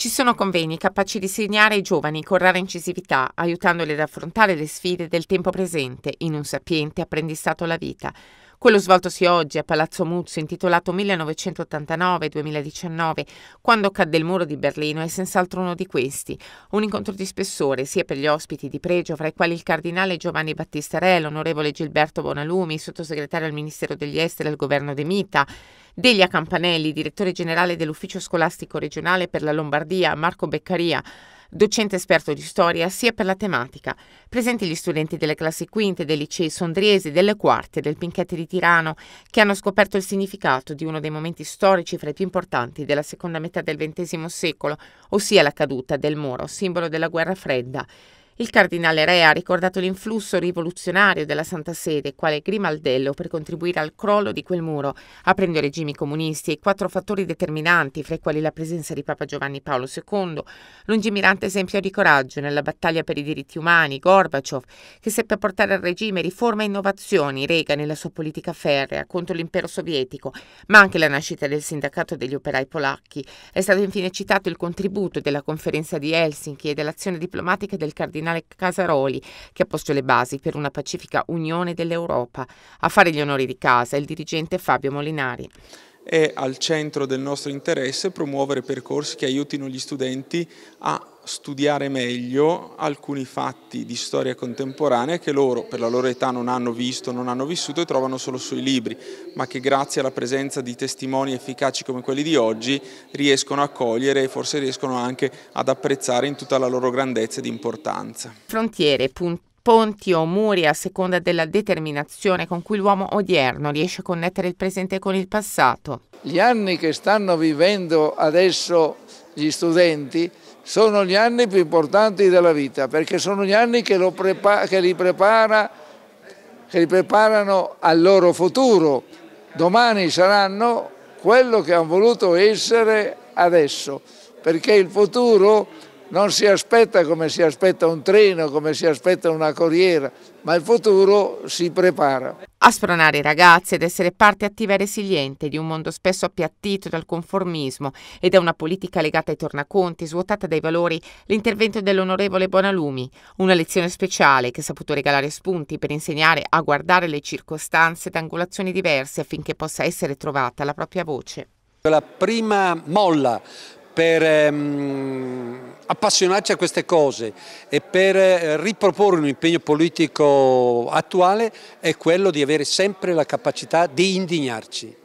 Ci sono convegni capaci di segnare ai giovani con rara incisività, aiutandoli ad affrontare le sfide del tempo presente in un sapiente apprendistato alla vita. Quello svoltosi oggi a Palazzo Muzzo, intitolato 1989-2019, quando cadde il muro di Berlino, è senz'altro uno di questi. Un incontro di spessore sia per gli ospiti di pregio, fra i quali il cardinale Giovanni Battista Re, l'onorevole Gilberto Bonalumi, sottosegretario al Ministero degli Esteri e al governo De Mita, Delia Campanelli, direttore generale dell'Ufficio Scolastico Regionale per la Lombardia, Marco Beccaria, Docente esperto di storia sia per la tematica, presenti gli studenti delle classi quinte, dei licei sondriesi, delle quarte, del Pinchetti di Tirano, che hanno scoperto il significato di uno dei momenti storici fra i più importanti della seconda metà del XX secolo, ossia la caduta del muro, simbolo della guerra fredda. Il cardinale Re ha ricordato l'influsso rivoluzionario della Santa Sede, quale grimaldello per contribuire al crollo di quel muro, aprendo i regimi comunisti e i quattro fattori determinanti, fra i quali la presenza di Papa Giovanni Paolo II, lungimirante esempio di coraggio nella battaglia per i diritti umani, Gorbaciov, che seppe portare al regime riforme e innovazioni, rega nella sua politica ferrea contro l'impero sovietico, ma anche la nascita del sindacato degli operai polacchi. È stato infine citato il contributo della conferenza di Helsinki e dell'azione diplomatica del cardinale cardinale Casaroli, che ha posto le basi per una pacifica unione dell'Europa. A fare gli onori di casa il dirigente Fabio Molinari è al centro del nostro interesse promuovere percorsi che aiutino gli studenti a studiare meglio alcuni fatti di storia contemporanea che loro per la loro età non hanno visto, non hanno vissuto e trovano solo sui libri, ma che grazie alla presenza di testimoni efficaci come quelli di oggi riescono a cogliere e forse riescono anche ad apprezzare in tutta la loro grandezza ed importanza. Frontiere. punto ponti o muri a seconda della determinazione con cui l'uomo odierno riesce a connettere il presente con il passato. Gli anni che stanno vivendo adesso gli studenti sono gli anni più importanti della vita perché sono gli anni che, prepara, che, li, prepara, che li preparano al loro futuro. Domani saranno quello che hanno voluto essere adesso perché il futuro non si aspetta come si aspetta un treno, come si aspetta una corriera, ma il futuro si prepara. A spronare i ragazzi ad essere parte attiva e resiliente di un mondo spesso appiattito dal conformismo e da una politica legata ai tornaconti, svuotata dai valori, l'intervento dell'onorevole Bonalumi, una lezione speciale che ha saputo regalare spunti per insegnare a guardare le circostanze da angolazioni diverse affinché possa essere trovata la propria voce. La prima molla per ehm appassionarci a queste cose e per eh, riproporre un impegno politico attuale è quello di avere sempre la capacità di indignarci.